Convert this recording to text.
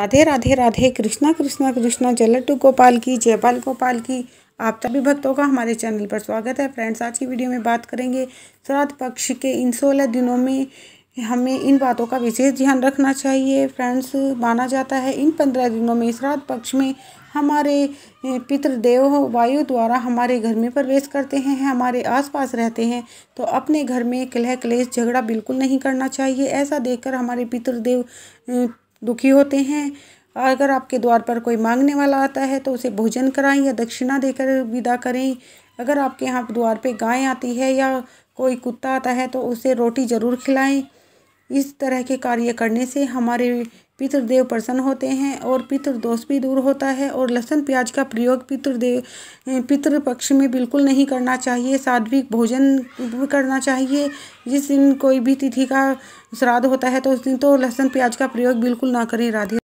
राधे राधे राधे कृष्णा कृष्णा कृष्णा जलट्टू गोपाल की जयपाल गोपाल की आप सभी भक्तों का हमारे चैनल पर स्वागत है फ्रेंड्स आज की वीडियो में बात करेंगे श्राद्ध पक्ष के इन सोलह दिनों में हमें इन बातों का विशेष ध्यान रखना चाहिए फ्रेंड्स माना जाता है इन पंद्रह दिनों में श्राद्ध पक्ष में हमारे पितृदेव वायु द्वारा हमारे घर में प्रवेश करते हैं हमारे आसपास रहते हैं तो अपने घर में कलह क्लेश झगड़ा बिल्कुल नहीं करना चाहिए ऐसा देखकर हमारे पितृदेव दुखी होते हैं अगर आपके द्वार पर कोई मांगने वाला आता है तो उसे भोजन कराएं या दक्षिणा देकर विदा करें अगर आपके यहाँ द्वार पे गाय आती है या कोई कुत्ता आता है तो उसे रोटी ज़रूर खिलाएं इस तरह के कार्य करने से हमारे पितृदेव प्रसन्न होते हैं और पितृदोष भी दूर होता है और लहसुन प्याज का प्रयोग पितृदेव पितृ पक्ष में बिल्कुल नहीं करना चाहिए साध्विक भोजन करना चाहिए जिस दिन कोई भी तिथि का श्राद्ध होता है तो उस दिन तो लहसुन प्याज का प्रयोग बिल्कुल ना करें राधे